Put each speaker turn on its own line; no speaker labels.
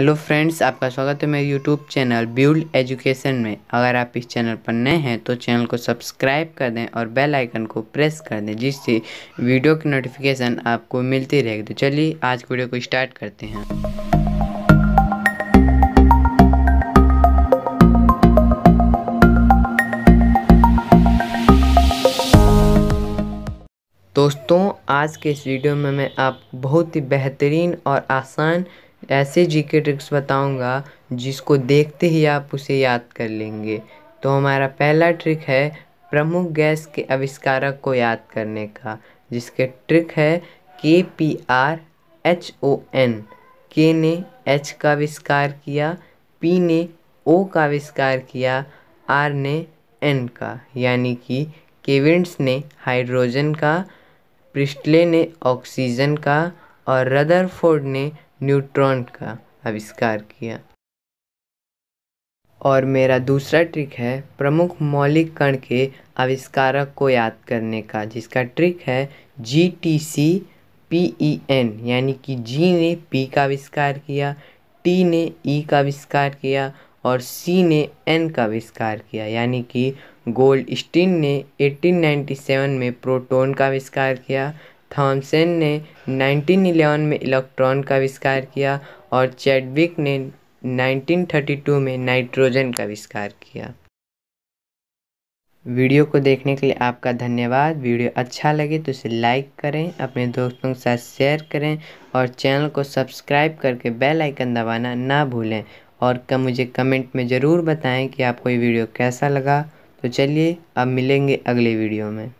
hello friends आपका स्वागत है मेरे यूट्यूब चैनल ब्यूल्ड एजुकेशन में अगर आप इस चैनल पर नए हैं तो चैनल को सब्सक्राइब कर दें और बेल आइकन को प्रेस कर दें जिससे वीडियो की नोटिफिकेशन आपको मिलती रहेगी तो चलिए आज वीडियो को स्टार्ट करते हैं दोस्तों आज के इस वीडियो में मैं आप बहुत ही बेहतरीन और आसान ऐसे जी के ट्रिक्स बताऊंगा जिसको देखते ही आप उसे याद कर लेंगे तो हमारा पहला ट्रिक है प्रमुख गैस के आविष्कारक को याद करने का जिसके ट्रिक है के P R H O N के ने एच का आविष्कार किया पी ने ओ का आविष्कार किया आर ने एन का यानी कि केविंस ने हाइड्रोजन का प्रिस्टले ने ऑक्सीजन का और रदरफोर्ड ने न्यूट्रॉन का आविष्कार किया और मेरा दूसरा ट्रिक है प्रमुख मौलिक कण के आविष्कारक को याद करने का जिसका ट्रिक है G T C P E N यानी कि जी ने पी का आविष्कार किया टी ने ई e का आविष्कार किया और सी ने एन का आविष्कार किया यानी कि गोल्ड स्टीन ने 1897 में प्रोटॉन का आविष्कार किया थॉमसन ने 1911 में इलेक्ट्रॉन का आविष्कार किया और चैडविक ने 1932 में नाइट्रोजन का आविष्कार किया वीडियो को देखने के लिए आपका धन्यवाद वीडियो अच्छा लगे तो इसे लाइक करें अपने दोस्तों के साथ शेयर करें और चैनल को सब्सक्राइब करके बेल आइकन दबाना ना भूलें और मुझे कमेंट में ज़रूर बताएं कि आपको ये वीडियो कैसा लगा तो चलिए अब मिलेंगे अगले वीडियो में